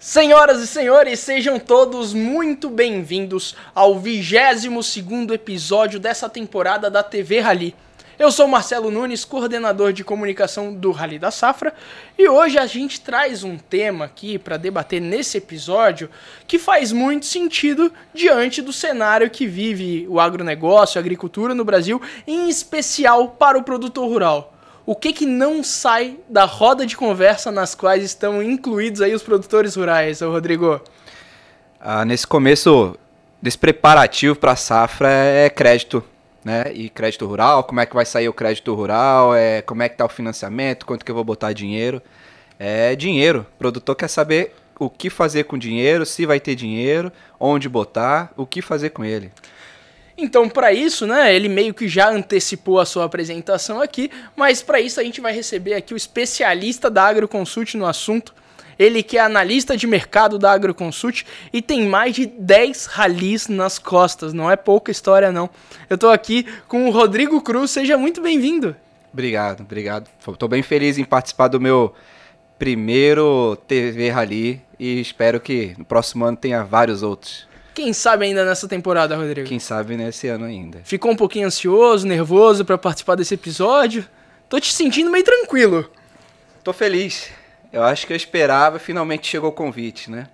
Senhoras e senhores, sejam todos muito bem-vindos ao 22º episódio dessa temporada da TV Rally. Eu sou Marcelo Nunes, coordenador de comunicação do Rally da Safra, e hoje a gente traz um tema aqui para debater nesse episódio que faz muito sentido diante do cenário que vive o agronegócio, a agricultura no Brasil, em especial para o produtor rural o que que não sai da roda de conversa nas quais estão incluídos aí os produtores rurais, Rodrigo? Ah, nesse começo desse preparativo para a safra é crédito, né? E crédito rural, como é que vai sair o crédito rural, é, como é que tá o financiamento, quanto que eu vou botar dinheiro. É dinheiro. O produtor quer saber o que fazer com dinheiro, se vai ter dinheiro, onde botar, o que fazer com ele. Então, para isso, né, ele meio que já antecipou a sua apresentação aqui, mas para isso a gente vai receber aqui o especialista da Agroconsult no assunto, ele que é analista de mercado da Agroconsult e tem mais de 10 ralis nas costas. Não é pouca história, não. Eu estou aqui com o Rodrigo Cruz. Seja muito bem-vindo. Obrigado, obrigado. Estou bem feliz em participar do meu primeiro TV Rally e espero que no próximo ano tenha vários outros. Quem sabe ainda nessa temporada, Rodrigo? Quem sabe nesse ano ainda. Ficou um pouquinho ansioso, nervoso para participar desse episódio? Tô te sentindo meio tranquilo. Tô feliz. Eu acho que eu esperava, finalmente chegou o convite, né?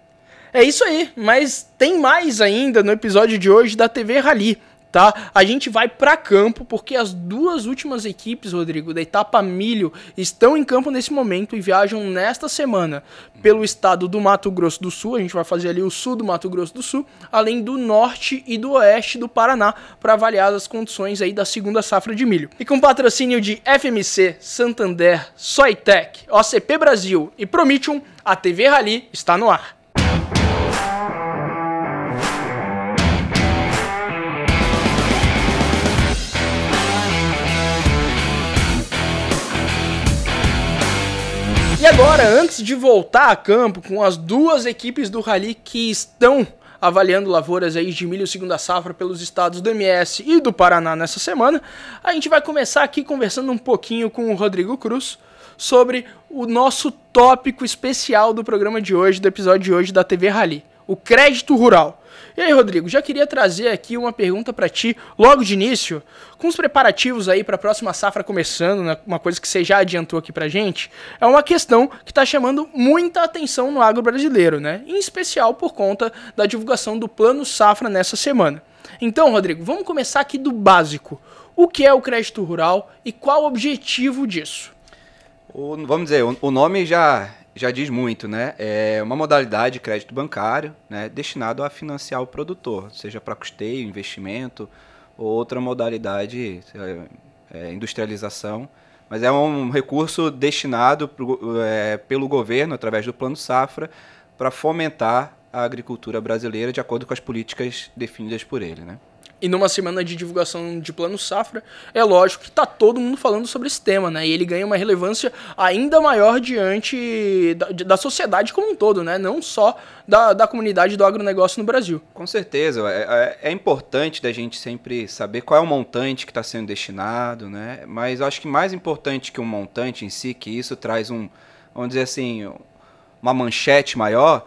É isso aí, mas tem mais ainda no episódio de hoje da TV Rally tá? A gente vai para campo porque as duas últimas equipes, Rodrigo, da etapa milho, estão em campo nesse momento e viajam nesta semana pelo estado do Mato Grosso do Sul. A gente vai fazer ali o sul do Mato Grosso do Sul, além do norte e do oeste do Paraná para avaliar as condições aí da segunda safra de milho. E com patrocínio de FMC, Santander, Soitec, OCP Brasil e Promitium, a TV Rally está no ar. E agora, antes de voltar a campo com as duas equipes do Rally que estão avaliando lavouras aí de milho segunda safra pelos estados do MS e do Paraná nessa semana, a gente vai começar aqui conversando um pouquinho com o Rodrigo Cruz sobre o nosso tópico especial do programa de hoje, do episódio de hoje da TV Rally, o crédito rural. E aí, Rodrigo, já queria trazer aqui uma pergunta para ti, logo de início, com os preparativos aí para a próxima safra começando, né, uma coisa que você já adiantou aqui pra gente, é uma questão que está chamando muita atenção no agro brasileiro, né? Em especial por conta da divulgação do Plano Safra nessa semana. Então, Rodrigo, vamos começar aqui do básico. O que é o crédito rural e qual o objetivo disso? O, vamos dizer, o, o nome já já diz muito, né? É uma modalidade de crédito bancário né, destinado a financiar o produtor, seja para custeio, investimento ou outra modalidade, é, industrialização. Mas é um recurso destinado pro, é, pelo governo, através do Plano Safra, para fomentar a agricultura brasileira de acordo com as políticas definidas por ele, né? E numa semana de divulgação de plano safra, é lógico que tá todo mundo falando sobre esse tema, né? E ele ganha uma relevância ainda maior diante da, da sociedade como um todo, né? Não só da, da comunidade do agronegócio no Brasil. Com certeza. É, é, é importante da gente sempre saber qual é o montante que está sendo destinado, né? Mas acho que mais importante que o um montante em si, que isso traz um, vamos dizer assim, uma manchete maior,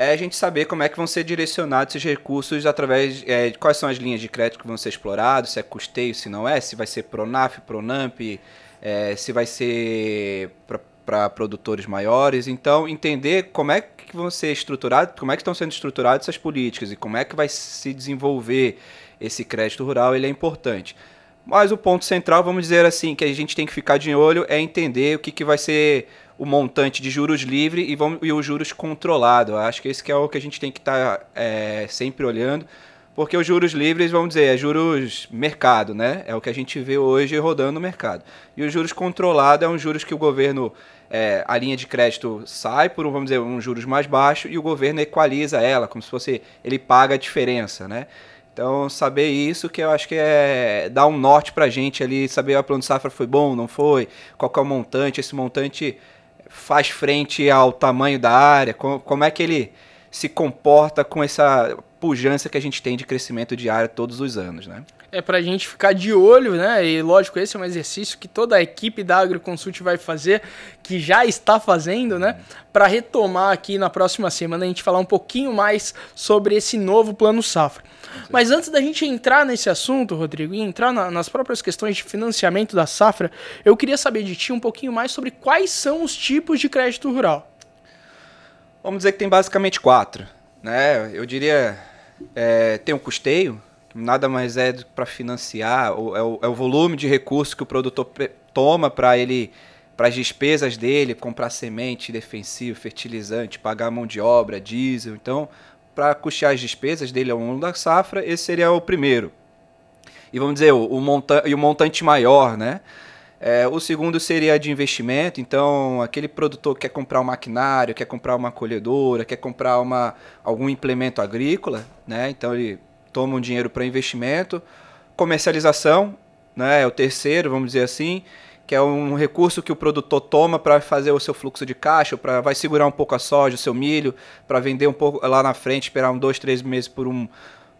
é a gente saber como é que vão ser direcionados esses recursos através é, de quais são as linhas de crédito que vão ser exploradas, se é custeio, se não é, se vai ser Pronaf, Pronamp, é, se vai ser para produtores maiores. Então, entender como é que vão ser estruturados, como é que estão sendo estruturadas essas políticas e como é que vai se desenvolver esse crédito rural, ele é importante. Mas o ponto central, vamos dizer assim, que a gente tem que ficar de olho é entender o que, que vai ser o montante de juros livre e, vamos, e o juros controlado. Acho que esse que é o que a gente tem que estar tá, é, sempre olhando, porque os juros livres, vamos dizer, é juros mercado, né? É o que a gente vê hoje rodando no mercado. E os juros controlados é um juros que o governo, é, a linha de crédito sai por, vamos dizer, um juros mais baixo e o governo equaliza ela, como se fosse, ele paga a diferença, né? Então, saber isso que eu acho que é dar um norte a gente ali, saber o ah, plano safra foi bom, não foi, qual é o montante, esse montante faz frente ao tamanho da área? Como, como é que ele se comporta com essa pujança que a gente tem de crescimento de área todos os anos, né? é para a gente ficar de olho, né? E lógico, esse é um exercício que toda a equipe da AgroConsult vai fazer, que já está fazendo, né? Para retomar aqui na próxima semana a gente falar um pouquinho mais sobre esse novo plano safra. Mas antes da gente entrar nesse assunto, Rodrigo, e entrar na, nas próprias questões de financiamento da safra, eu queria saber de ti um pouquinho mais sobre quais são os tipos de crédito rural. Vamos dizer que tem basicamente quatro. Né? Eu diria é, tem o custeio, nada mais é para financiar, ou, é, o, é o, volume de recurso que o produtor toma para ele para as despesas dele, comprar semente, defensivo, fertilizante, pagar mão de obra, diesel. Então, para custear as despesas dele ao longo da safra, esse seria o primeiro. E vamos dizer, o, o, monta e o montante maior, né? É, o segundo seria de investimento, então aquele produtor que quer comprar um maquinário, quer comprar uma colhedora, quer comprar uma, algum implemento agrícola, né? Então ele tomam dinheiro para investimento. Comercialização né, é o terceiro, vamos dizer assim, que é um recurso que o produtor toma para fazer o seu fluxo de caixa, para vai segurar um pouco a soja, o seu milho, para vender um pouco lá na frente, esperar um, dois, três meses por um,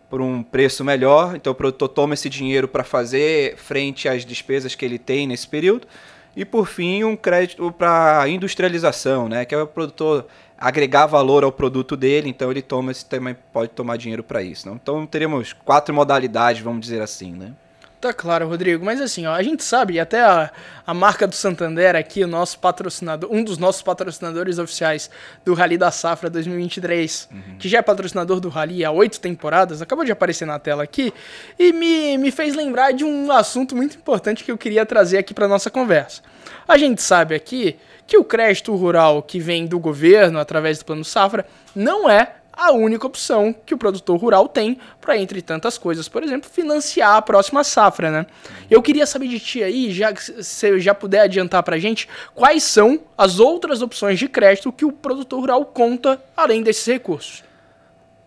por um preço melhor. Então o produtor toma esse dinheiro para fazer frente às despesas que ele tem nesse período. E por fim, um crédito para industrialização, né? Que é o produtor agregar valor ao produto dele, então ele toma esse também pode tomar dinheiro para isso. Não? Então teríamos quatro modalidades, vamos dizer assim, né? Tá claro, Rodrigo. Mas assim, ó, a gente sabe, até a, a marca do Santander aqui, o nosso patrocinador, um dos nossos patrocinadores oficiais do Rally da Safra 2023, uhum. que já é patrocinador do Rally há oito temporadas, acabou de aparecer na tela aqui, e me, me fez lembrar de um assunto muito importante que eu queria trazer aqui para nossa conversa. A gente sabe aqui que o crédito rural que vem do governo através do Plano Safra não é a única opção que o produtor rural tem para, entre tantas coisas, por exemplo, financiar a próxima safra, né? Eu queria saber de ti aí, já se você já puder adiantar para gente, quais são as outras opções de crédito que o produtor rural conta além desses recursos?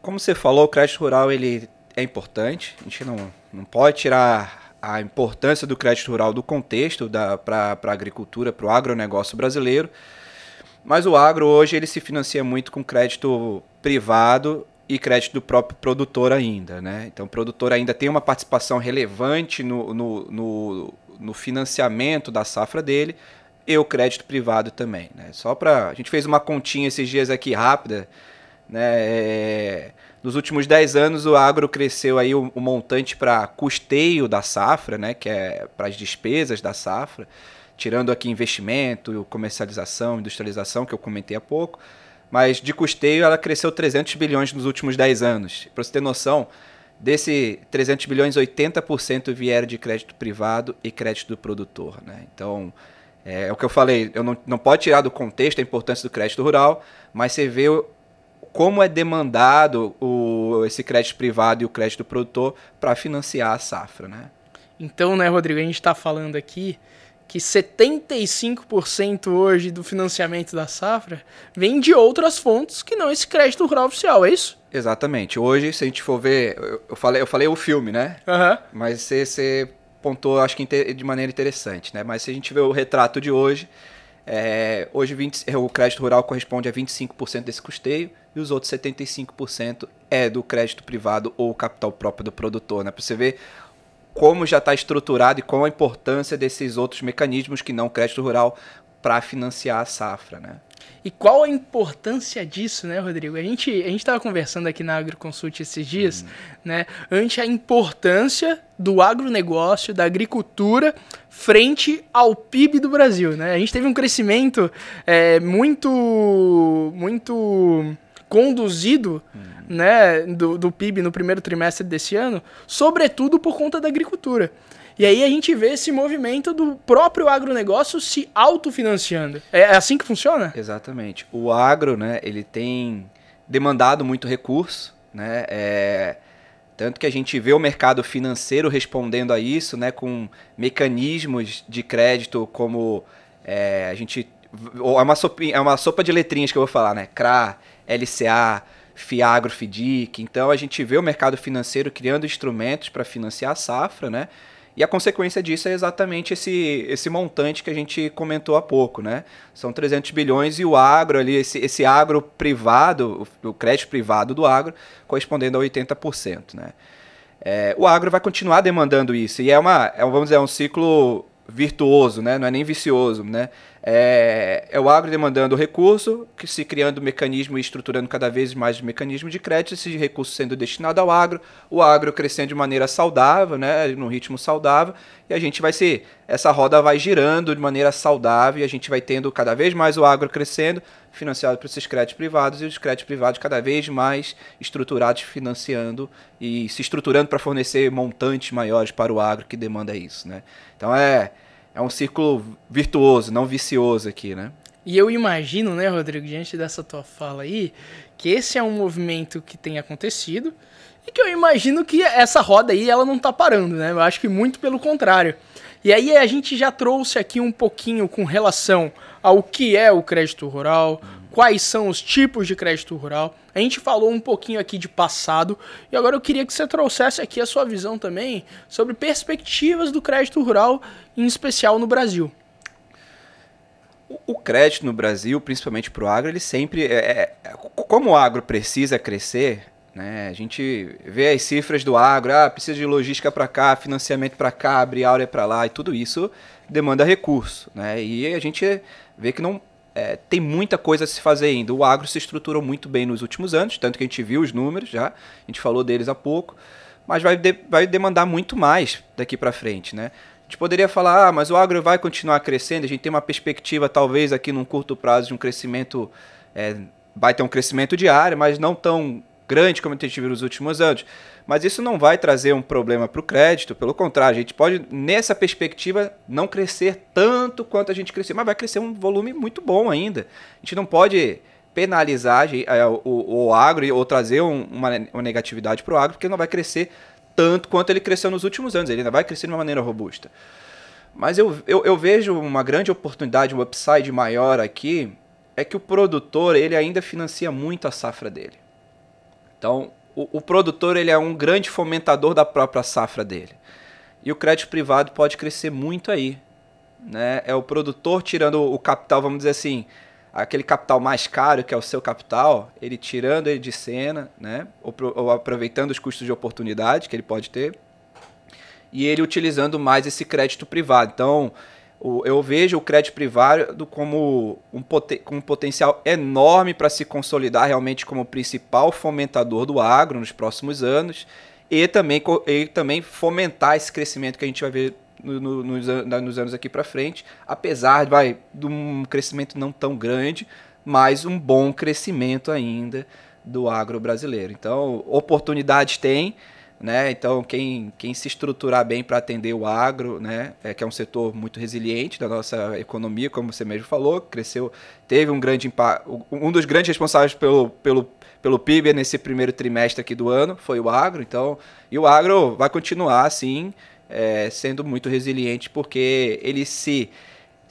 Como você falou, o crédito rural ele é importante. A gente não, não pode tirar a importância do crédito rural do contexto para a agricultura, para o agronegócio brasileiro. Mas o agro hoje ele se financia muito com crédito privado e crédito do próprio produtor ainda. Né? Então o produtor ainda tem uma participação relevante no, no, no, no financiamento da safra dele e o crédito privado também. Né? Só para... A gente fez uma continha esses dias aqui rápida, né? É nos últimos 10 anos, o agro cresceu aí o, o montante para custeio da safra, né, que é para as despesas da safra, tirando aqui investimento, comercialização, industrialização, que eu comentei há pouco, mas de custeio ela cresceu 300 bilhões nos últimos 10 anos. Para você ter noção, desse 300 bilhões, 80% vieram de crédito privado e crédito do produtor. Né? Então, é, é, o que eu falei, eu não, não pode tirar do contexto a importância do crédito rural, mas você vê como é demandado o, esse crédito privado e o crédito produtor para financiar a safra, né? Então, né, Rodrigo, a gente está falando aqui que 75% hoje do financiamento da safra vem de outras fontes que não esse crédito rural oficial, é isso? Exatamente. Hoje, se a gente for ver, eu falei, eu falei o filme, né? Uhum. Mas você, você pontou, acho que de maneira interessante, né? Mas se a gente ver o retrato de hoje, é, hoje 20, é, o crédito rural corresponde a 25% desse custeio e os outros 75% é do crédito privado ou capital próprio do produtor. Né? Para você ver como já está estruturado e qual a importância desses outros mecanismos que não o crédito rural para financiar a safra. Né? E qual a importância disso, né, Rodrigo? A gente a estava conversando aqui na Agroconsult esses dias, uhum. né, ante a importância do agronegócio, da agricultura, frente ao PIB do Brasil, né? A gente teve um crescimento é, muito, muito conduzido uhum. né, do, do PIB no primeiro trimestre desse ano, sobretudo por conta da agricultura. E aí a gente vê esse movimento do próprio agronegócio se autofinanciando. É, é assim que funciona? Exatamente. O agro, né, ele tem demandado muito recurso, né? É... Tanto que a gente vê o mercado financeiro respondendo a isso, né, com mecanismos de crédito como é, a gente é uma, sopa, é uma sopa de letrinhas que eu vou falar, né? CRA, LCA, Fiagro, FDIC. Então a gente vê o mercado financeiro criando instrumentos para financiar a safra, né? E a consequência disso é exatamente esse, esse montante que a gente comentou há pouco, né? São 300 bilhões e o agro ali, esse, esse agro privado, o crédito privado do agro, correspondendo a 80%, né? É, o agro vai continuar demandando isso e é uma, é, vamos dizer, é um ciclo virtuoso, né? Não é nem vicioso, né? É, é o agro demandando recurso, que se criando mecanismo e estruturando cada vez mais mecanismo de crédito, esse recurso sendo destinado ao agro, o agro crescendo de maneira saudável, né, num ritmo saudável, e a gente vai se. Essa roda vai girando de maneira saudável e a gente vai tendo cada vez mais o agro crescendo, financiado por esses créditos privados, e os créditos privados cada vez mais estruturados, financiando e se estruturando para fornecer montantes maiores para o agro que demanda isso. Né? Então é é um círculo virtuoso, não vicioso aqui, né? E eu imagino, né, Rodrigo, diante dessa tua fala aí, que esse é um movimento que tem acontecido e que eu imagino que essa roda aí ela não tá parando, né? Eu acho que muito pelo contrário. E aí a gente já trouxe aqui um pouquinho com relação ao que é o crédito rural, quais são os tipos de crédito rural. A gente falou um pouquinho aqui de passado e agora eu queria que você trouxesse aqui a sua visão também sobre perspectivas do crédito rural, em especial no Brasil. O crédito no Brasil, principalmente para o agro, ele sempre. É, é, é, como o agro precisa crescer, né? A gente vê as cifras do agro, ah, precisa de logística para cá, financiamento para cá, abrir área para lá, e tudo isso demanda recurso. Né? E a gente vê que não é, tem muita coisa a se fazer ainda. O agro se estruturou muito bem nos últimos anos, tanto que a gente viu os números já, a gente falou deles há pouco, mas vai, de, vai demandar muito mais daqui para frente, né? A gente poderia falar, ah, mas o agro vai continuar crescendo, a gente tem uma perspectiva talvez aqui num curto prazo de um crescimento, é, vai ter um crescimento diário, mas não tão grande como a gente viu nos últimos anos mas isso não vai trazer um problema para o crédito, pelo contrário, a gente pode, nessa perspectiva, não crescer tanto quanto a gente cresceu, mas vai crescer um volume muito bom ainda. A gente não pode penalizar é, o, o agro ou trazer uma, uma negatividade para o agro, porque não vai crescer tanto quanto ele cresceu nos últimos anos, ele ainda vai crescer de uma maneira robusta. Mas eu, eu, eu, vejo uma grande oportunidade, um upside maior aqui, é que o produtor ele ainda financia muito a safra dele. Então, o, o produtor ele é um grande fomentador da própria safra dele. E o crédito privado pode crescer muito aí. Né? É o produtor tirando o capital, vamos dizer assim, aquele capital mais caro, que é o seu capital, ele tirando ele de cena, né? ou, ou aproveitando os custos de oportunidade que ele pode ter, e ele utilizando mais esse crédito privado. Então, eu vejo o crédito privado como um, poten um potencial enorme para se consolidar realmente como principal fomentador do agro nos próximos anos e também, e também fomentar esse crescimento que a gente vai ver no, no, nos, nos, anos aqui para frente, apesar vai, de um crescimento não tão grande, mas um bom crescimento ainda do agro brasileiro. Então, oportunidades tem né? Então, quem, quem se estruturar bem para atender o agro, né? é, que é um setor muito resiliente da nossa economia, como você mesmo falou, cresceu, teve um grande impacto. Um dos grandes responsáveis pelo, pelo, pelo PIB nesse primeiro trimestre aqui do ano foi o agro. Então, e o agro vai continuar, assim, é, sendo muito resiliente, porque ele se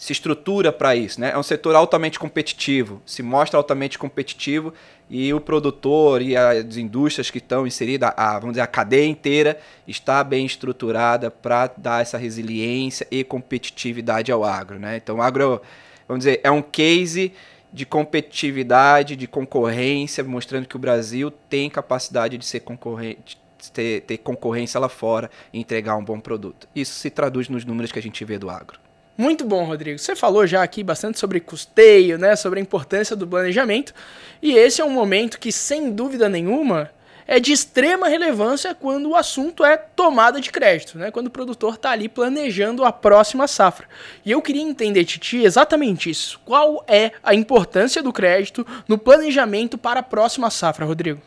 se estrutura para isso. Né? É um setor altamente competitivo, se mostra altamente competitivo e o produtor e as indústrias que estão inseridas, a, vamos dizer, a cadeia inteira está bem estruturada para dar essa resiliência e competitividade ao agro. Né? Então, o agro, vamos dizer, é um case de competitividade, de concorrência, mostrando que o Brasil tem capacidade de ser concorrente, ter, ter, concorrência lá fora e entregar um bom produto. Isso se traduz nos números que a gente vê do agro. Muito bom, Rodrigo. Você falou já aqui bastante sobre custeio, né, sobre a importância do planejamento, e esse é um momento que, sem dúvida nenhuma, é de extrema relevância quando o assunto é tomada de crédito, né? Quando o produtor está ali planejando a próxima safra. E eu queria entender, Titi, exatamente isso. Qual é a importância do crédito no planejamento para a próxima safra, Rodrigo?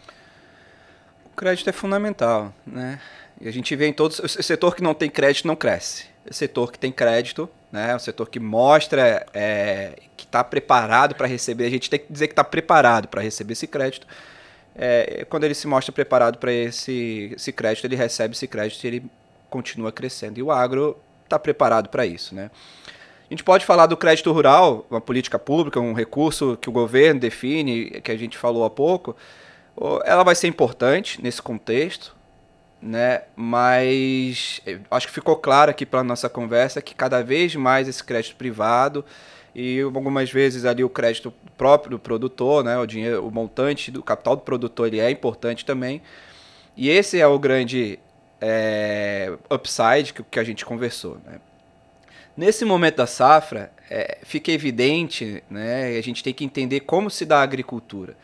O crédito é fundamental, né? E a gente vê em todos. O setor que não tem crédito não cresce. O setor que tem crédito né? Um setor que mostra é, que está preparado para receber. A gente tem que dizer que está preparado para receber esse crédito. É, quando ele se mostra preparado para esse, esse crédito, ele recebe esse crédito e ele continua crescendo. E o agro está preparado para isso, né? A gente pode falar do crédito rural, uma política pública, um recurso que o governo define, que a gente falou há pouco. Ela vai ser importante nesse contexto, né? Mas é, acho que ficou claro aqui pela nossa conversa que cada vez mais esse crédito privado e algumas vezes ali o crédito próprio do produtor, né? O dinheiro, o montante do capital do produtor ele é importante também. E esse é o grande é, upside que, que a gente conversou, né? Nesse momento da safra, é, fica evidente, né? A gente tem que entender como se dá a agricultura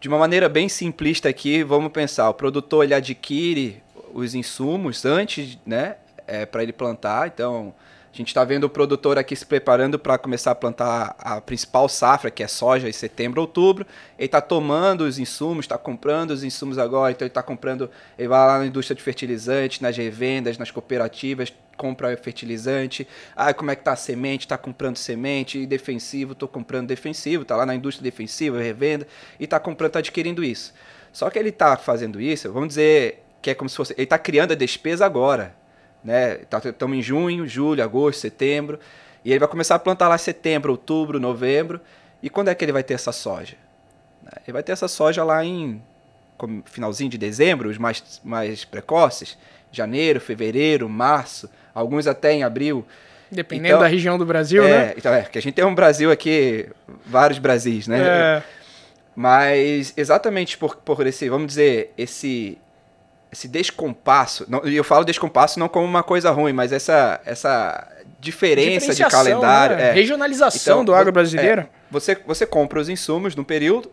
de uma maneira bem simplista aqui, vamos pensar, o produtor ele adquire os insumos antes, né, é, para ele plantar. Então, a gente está vendo o produtor aqui se preparando para começar a plantar a principal safra, que é soja, em setembro, outubro. Ele está tomando os insumos, está comprando os insumos agora, então ele está comprando, ele vai lá na indústria de fertilizantes, nas revendas, nas cooperativas, compra fertilizante, ah, como é que tá a semente, tá comprando semente, defensivo, tô comprando defensivo, tá lá na indústria defensiva, revenda, e tá comprando, tá adquirindo isso. Só que ele tá fazendo isso, vamos dizer que é como se fosse, ele tá criando a despesa agora, né? Estamos tá, em junho, julho, agosto, setembro, e ele vai começar a plantar lá setembro, outubro, novembro, e quando é que ele vai ter essa soja? Ele vai ter essa soja lá em finalzinho de dezembro, os mais, mais precoces, janeiro, fevereiro, março alguns até em abril. Dependendo então, da região do Brasil, é, né? Então, é, que a gente tem um Brasil aqui, vários Brasis, né? É. Mas exatamente por, por esse, vamos dizer, esse esse descompasso, e eu falo descompasso não como uma coisa ruim, mas essa, essa diferença de calendário. Né? É. Regionalização então, do agro é, brasileiro. É, você, você compra os insumos num período,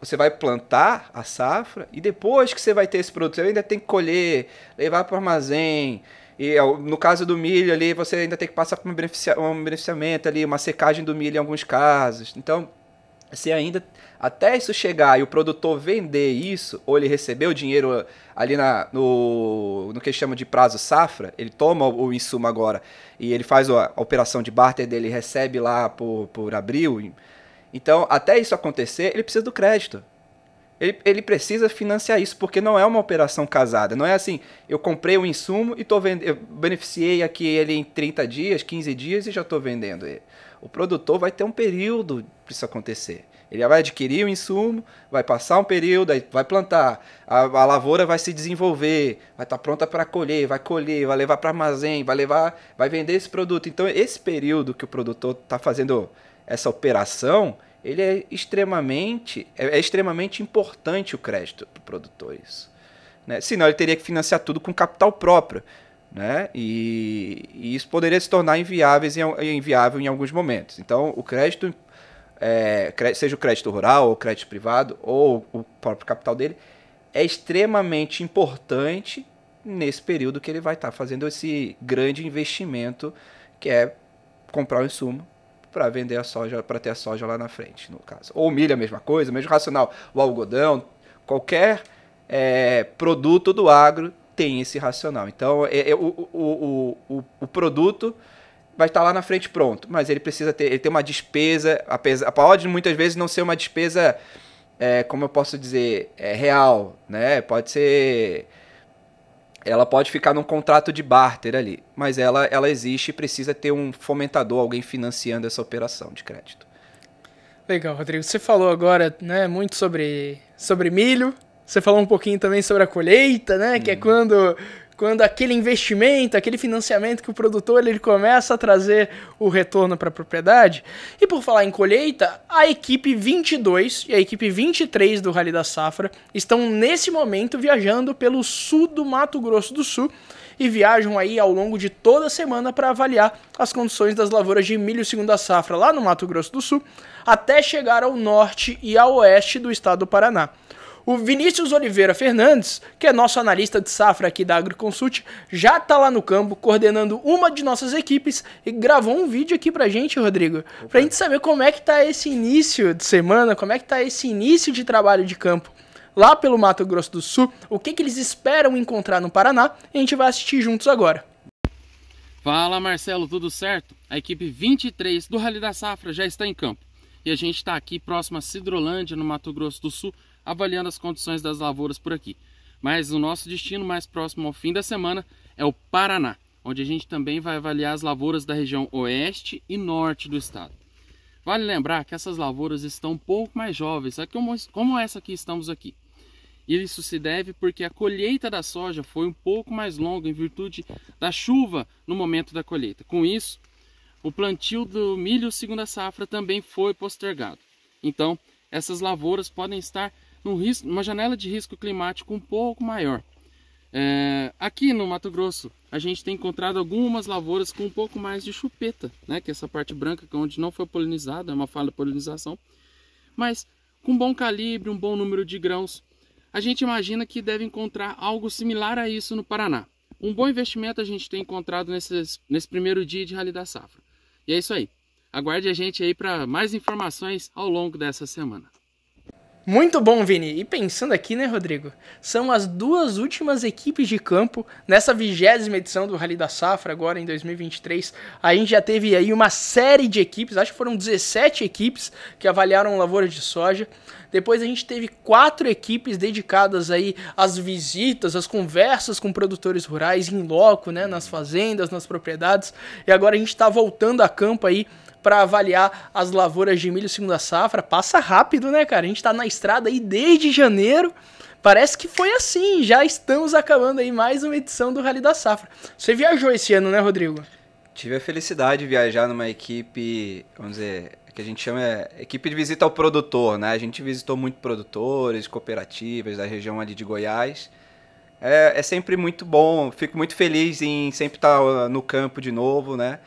você vai plantar a safra, e depois que você vai ter esse produto, você ainda tem que colher, levar para o armazém, e é, no caso do milho ali, você ainda tem que passar por um, beneficia um beneficiamento ali, uma secagem do milho em alguns casos. Então, se ainda até isso chegar e o produtor vender isso, ou ele receber o dinheiro ali na, no, no que chama de prazo safra, ele toma o, o insumo agora e ele faz a, a operação de barter dele, recebe lá por, por abril. Então, até isso acontecer, ele precisa do crédito ele, ele precisa financiar isso, porque não é uma operação casada. Não é assim, eu comprei o um insumo e tô vendendo, eu beneficiei aqui ele em 30 dias, 15 dias e já estou vendendo ele. O produtor vai ter um período para isso acontecer. Ele vai adquirir o insumo, vai passar um período, vai plantar, a, a lavoura vai se desenvolver, vai estar tá pronta para colher, vai colher, vai levar para armazém, vai levar, vai vender esse produto. Então esse período que o produtor está fazendo essa operação, ele é extremamente, é, é extremamente importante o crédito para o produtor isso. Né? Senão ele teria que financiar tudo com capital próprio. Né? E, e isso poderia se tornar em, é inviável em alguns momentos. Então, o crédito, é, seja o crédito rural, ou o crédito privado, ou o próprio capital dele, é extremamente importante nesse período que ele vai estar tá fazendo esse grande investimento que é comprar o insumo para vender a soja, para ter a soja lá na frente, no caso. Ou milho, a mesma coisa, mesmo racional. O algodão, qualquer é, produto do agro tem esse racional. Então, é, é, o, o, o, o, produto vai estar lá na frente pronto, mas ele precisa ter, ele tem uma despesa, apesar, pode muitas vezes não ser uma despesa, é, como eu posso dizer, é, real, né? Pode ser ela pode ficar num contrato de barter ali, mas ela, ela existe e precisa ter um fomentador, alguém financiando essa operação de crédito. Legal, Rodrigo. Você falou agora né, muito sobre, sobre milho, você falou um pouquinho também sobre a colheita, né? Hum. Que é uhum. quando quando aquele investimento, aquele financiamento que o produtor ele começa a trazer o retorno para a propriedade. E por falar em colheita, a equipe 22 e a equipe 23 do Rally da Safra estão nesse momento viajando pelo sul do Mato Grosso do Sul e viajam aí ao longo de toda a semana para avaliar as condições das lavouras de milho segunda safra lá no Mato Grosso do Sul, até chegar ao norte e ao oeste do estado do Paraná. O Vinícius Oliveira Fernandes, que é nosso analista de safra aqui da AgroConsult, já está lá no campo coordenando uma de nossas equipes e gravou um vídeo aqui pra gente, Rodrigo, pra gente saber como é que tá esse início de semana, como é que tá esse início de trabalho de campo lá pelo Mato Grosso do Sul, o que, que eles esperam encontrar no Paraná, e a gente vai assistir juntos agora. Fala Marcelo, tudo certo? A equipe 23 do Rally da Safra já está em campo e a gente está aqui próximo a Cidrolândia, no Mato Grosso do Sul, avaliando as condições das lavouras por aqui. Mas o nosso destino mais próximo ao fim da semana é o Paraná, onde a gente também vai avaliar as lavouras da região oeste e norte do estado. Vale lembrar que essas lavouras estão um pouco mais jovens, como essa que estamos aqui. Isso se deve porque a colheita da soja foi um pouco mais longa em virtude da chuva no momento da colheita. Com isso, o plantio do milho segunda safra também foi postergado. Então, essas lavouras podem estar num risco, uma janela de risco climático um pouco maior. É, aqui no Mato Grosso, a gente tem encontrado algumas lavouras com um pouco mais de chupeta, né? que é essa parte branca que é onde não foi polinizada, é uma falha de polinização, mas com bom calibre, um bom número de grãos. A gente imagina que deve encontrar algo similar a isso no Paraná. Um bom investimento a gente tem encontrado nesses, nesse primeiro dia de Rally da Safra. E é isso aí. Aguarde a gente aí para mais informações ao longo dessa semana. Muito bom, Vini. E pensando aqui, né, Rodrigo? São as duas últimas equipes de campo nessa vigésima edição do Rally da Safra, agora em 2023. A gente já teve aí uma série de equipes, acho que foram 17 equipes que avaliaram lavoura de soja. Depois a gente teve quatro equipes dedicadas aí às visitas, às conversas com produtores rurais em loco, né, nas fazendas, nas propriedades. E agora a gente está voltando a campo aí para avaliar as lavouras de milho segunda safra. Passa rápido, né, cara? A gente está na estrada aí desde janeiro. Parece que foi assim, já estamos acabando aí mais uma edição do Rally da Safra. Você viajou esse ano, né, Rodrigo? Tive a felicidade de viajar numa equipe, vamos dizer, que a gente chama é equipe de visita ao produtor, né? A gente visitou muito produtores, cooperativas da região ali de Goiás. É, é sempre muito bom, fico muito feliz em sempre estar ah, no campo de novo, né?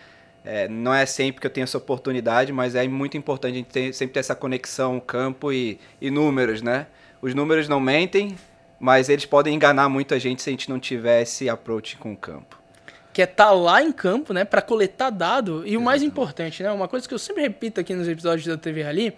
É, não é sempre que eu tenho essa oportunidade, mas é muito importante a gente ter, sempre ter essa conexão campo e, e, números, né? Os números não mentem, mas eles podem enganar muita gente se a gente não tiver esse approach com o campo. Que é estar tá lá em campo, né, para coletar dado. E Exatamente. o mais importante, né, uma coisa que eu sempre repito aqui nos episódios da TV Rally,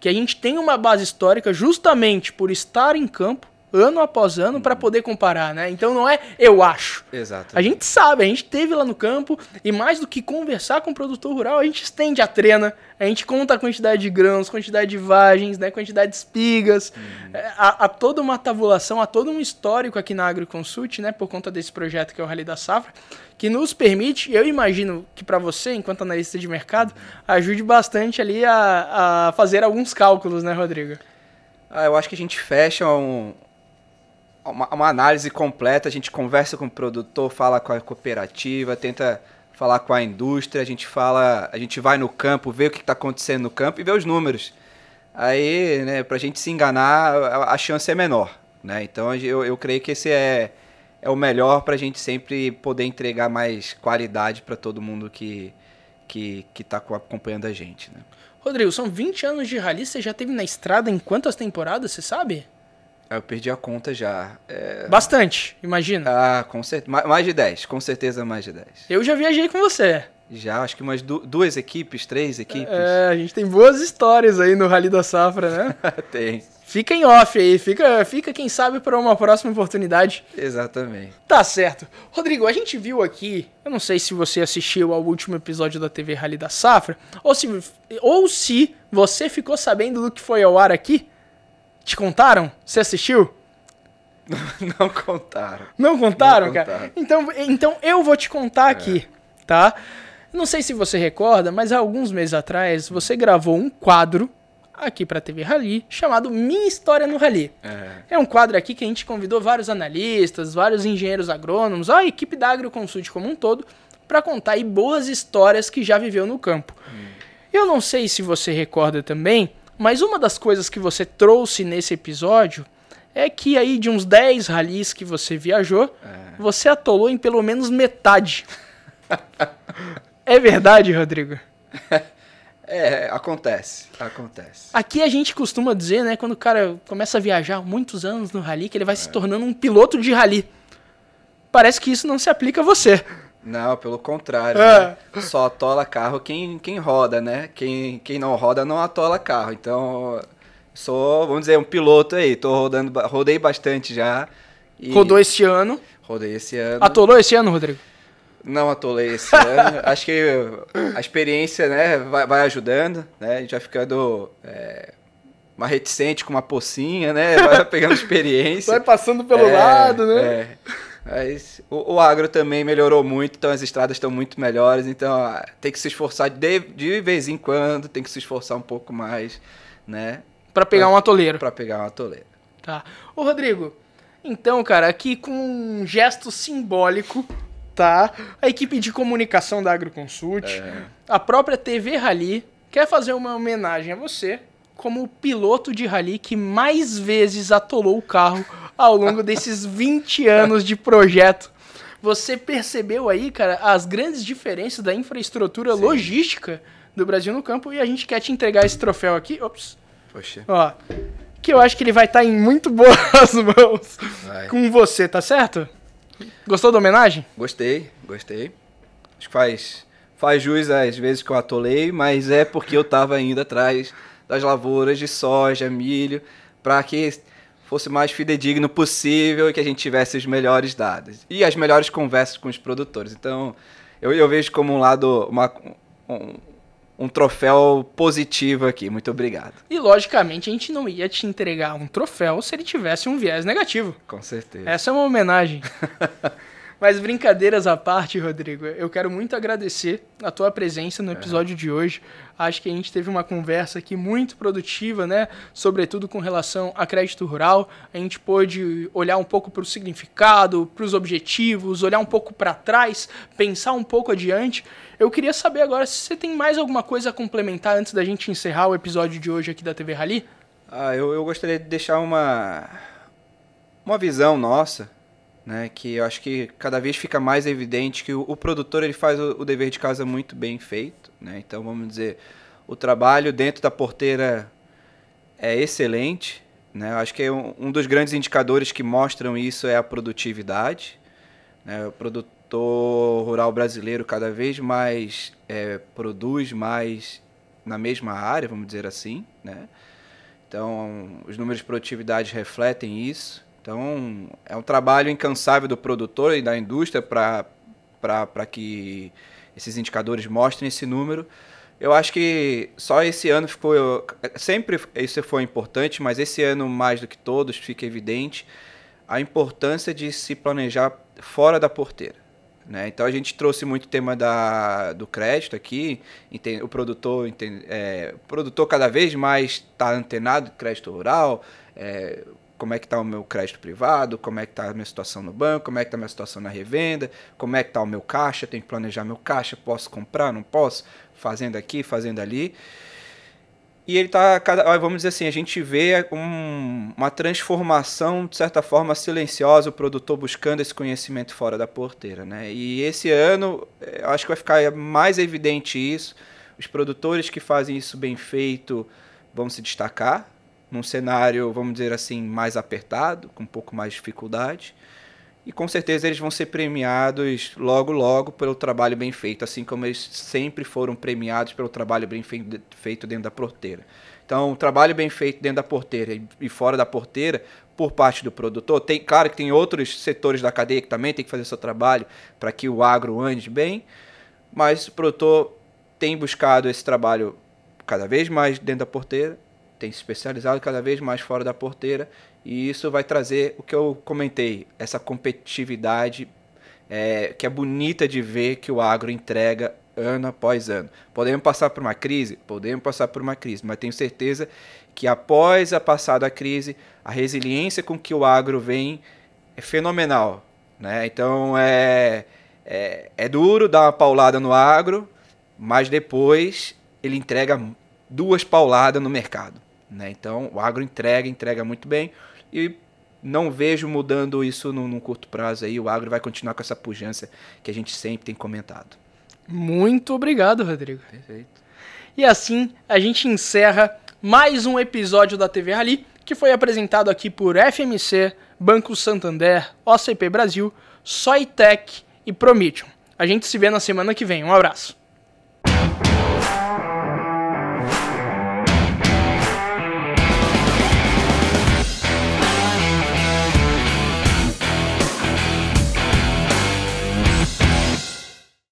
que a gente tem uma base histórica justamente por estar em campo ano após ano para poder comparar, né? Então não é eu acho. Exato. A gente sabe, a gente teve lá no campo e mais do que conversar com o produtor rural, a gente estende a trena, a gente conta a quantidade de grãos, quantidade de vagens, né, quantidade de espigas, uhum. Eh, a, a, toda uma tabulação, a todo um histórico aqui na AgroConsult, né, por conta desse projeto que é o Rally da Safra, que nos permite, eu imagino que para você, enquanto analista de mercado, uhum. ajude bastante ali a, a fazer alguns cálculos, né, Rodrigo? Ah, eu acho que a gente fecha um, uma, uma, análise completa, a gente conversa com o produtor, fala com a cooperativa, tenta falar com a indústria, a gente fala, a gente vai no campo, vê o que está acontecendo no campo e vê os números. Aí, né, para a gente se enganar, a, a, chance é menor, né? Então eu, eu creio que esse é, é o melhor para a gente sempre poder entregar mais qualidade para todo mundo que que que está acompanhando a gente, né? Rodrigo, são 20 anos de rally, você já teve na estrada em quantas temporadas, você sabe? Ah, eu perdi a conta já. É... Bastante, imagina. Ah, com certeza. Mais de 10, com certeza mais de 10. Eu já viajei com você. Já, acho que umas duas equipes, três equipes. É, a gente tem boas histórias aí no Rally da Safra, né? tem. Fica em off aí, fica, fica quem sabe para uma próxima oportunidade. Exatamente. Tá certo. Rodrigo, a gente viu aqui, eu não sei se você assistiu ao último episódio da TV Rally da Safra, ou se, ou se você ficou sabendo do que foi ao ar aqui, te contaram? Você assistiu? Não contaram. Não contaram, Não cara? Contaram. Então, então eu vou te contar é. aqui, tá? Não sei se você recorda, mas há alguns meses atrás você gravou um quadro aqui para TV Rally chamado Minha História no Rally. É. é. um quadro aqui que a gente convidou vários analistas, vários engenheiros agrônomos, a equipe da Agroconsult como um todo, para contar aí boas histórias que já viveu no campo. Hum. Eu não sei se você recorda também, mas uma das coisas que você trouxe nesse episódio é que aí de uns 10 ralis que você viajou, é. você atolou em pelo menos metade. é verdade, Rodrigo? É, acontece, acontece. Aqui a gente costuma dizer, né, quando o cara começa a viajar muitos anos no rally, que ele vai é. se tornando um piloto de rally. Parece que isso não se aplica a você. Não, pelo contrário. É. Né? Só atola carro quem, quem roda, né? Quem, quem não roda não atola carro. Então, sou, vamos dizer, um piloto aí. Tô rodando, rodei bastante já. E... Rodou esse ano? Rodei esse ano. Atolou esse ano, Rodrigo? Não atolei esse ano. Acho que a experiência, né, vai, vai ajudando, né? A gente vai ficando é, mais reticente com uma pocinha, né? Vai pegando experiência. Vai passando pelo é, lado, né? É. Mas é o, o, agro também melhorou muito, então as estradas estão muito melhores. Então tem que se esforçar de, de vez em quando, tem que se esforçar um pouco mais, né? Para pegar um atoleiro. Para pegar um atoleiro. Tá. Ô, Rodrigo, então, cara, aqui com um gesto simbólico, tá? A equipe de comunicação da Agroconsult, é. a própria TV Rally, quer fazer uma homenagem a você como o piloto de rally que mais vezes atolou o carro ao longo desses 20 anos de projeto. Você percebeu aí, cara, as grandes diferenças da infraestrutura Sim. logística do Brasil no campo e a gente quer te entregar esse troféu aqui. Ops. Poxa. Ó, que eu acho que ele vai estar tá em muito boas mãos vai. com você, tá certo? Gostou da homenagem? Gostei, gostei. Acho que faz, faz jus às vezes que eu atolei, mas é porque eu estava indo atrás das lavouras de soja, milho, para que fosse mais fidedigno possível e que a gente tivesse os melhores dados e as melhores conversas com os produtores. Então, eu, eu vejo como um lado, uma, um, um troféu positivo aqui. Muito obrigado. E logicamente a gente não ia te entregar um troféu se ele tivesse um viés negativo. Com certeza. Essa é uma homenagem. Mas brincadeiras à parte, Rodrigo, eu quero muito agradecer a tua presença no é. episódio é. de hoje. Acho que a gente teve uma conversa aqui muito produtiva, né? Sobretudo com relação a crédito rural. A gente pôde olhar um pouco para o significado, para os objetivos, olhar um pouco para trás, pensar um pouco adiante. Eu queria saber agora se você tem mais alguma coisa a complementar antes da gente encerrar o episódio de hoje aqui da TV Rally. Ah, eu, eu gostaria de deixar uma, uma visão nossa né? Que eu acho que cada vez fica mais evidente que o, o produtor ele faz o, o, dever de casa muito bem feito, né? Então vamos dizer o trabalho dentro da porteira é excelente, né? Eu acho que é um, um, dos grandes indicadores que mostram isso é a produtividade, né? O produtor rural brasileiro cada vez mais é, produz mais na mesma área, vamos dizer assim, né? Então, os números de produtividade refletem isso. Então, é um trabalho incansável do produtor e da indústria para que esses indicadores mostrem esse número. Eu acho que só esse ano ficou. Sempre isso foi importante, mas esse ano, mais do que todos, fica evidente a importância de se planejar fora da porteira. Né? Então a gente trouxe muito o tema da, do crédito aqui, entende, o produtor entende, é, o produtor cada vez mais está antenado crédito rural, é, como é que está o meu crédito privado, como é que está a minha situação no banco, como é que está a minha situação na revenda, como é que está o meu caixa, tenho que planejar meu caixa, posso comprar, não posso, fazendo aqui, fazendo ali. E ele está, ah, vamos dizer assim, a gente vê um, uma transformação, de certa forma, silenciosa, o produtor buscando esse conhecimento fora da porteira. Né? E esse ano, eh, acho que vai ficar mais evidente isso. Os produtores que fazem isso bem feito vão se destacar, num cenário, vamos dizer assim, mais apertado, com um pouco mais de dificuldade. E com certeza eles vão ser premiados logo, logo pelo trabalho bem feito, assim como eles sempre foram premiados pelo trabalho bem feito dentro da porteira. Então, o trabalho bem feito dentro da porteira e fora da porteira, por parte do produtor, tem claro que tem outros setores da cadeia que também tem que fazer seu trabalho para que o agro ande bem, mas o produtor tem buscado esse trabalho cada vez mais dentro da porteira tem se especializado cada vez mais fora da porteira e isso vai trazer o que eu comentei, essa competitividade é, que é bonita de ver que o agro entrega ano após ano. Podemos passar por uma crise? Podemos passar por uma crise, mas tenho certeza que após a passada crise, a resiliência com que o agro vem é fenomenal. Né? Então é, é, é duro dar uma paulada no agro, mas depois ele entrega duas pauladas no mercado. Né? Então, o agro entrega, entrega muito bem e não vejo mudando isso num, num curto prazo aí. O agro vai continuar com essa pujança que a gente sempre tem comentado. Muito obrigado, Rodrigo. Perfeito. E assim a gente encerra mais um episódio da TV Rally, que foi apresentado aqui por FMC, Banco Santander, OCP Brasil, Soitec e Promitium. A gente se vê na semana que vem. Um abraço.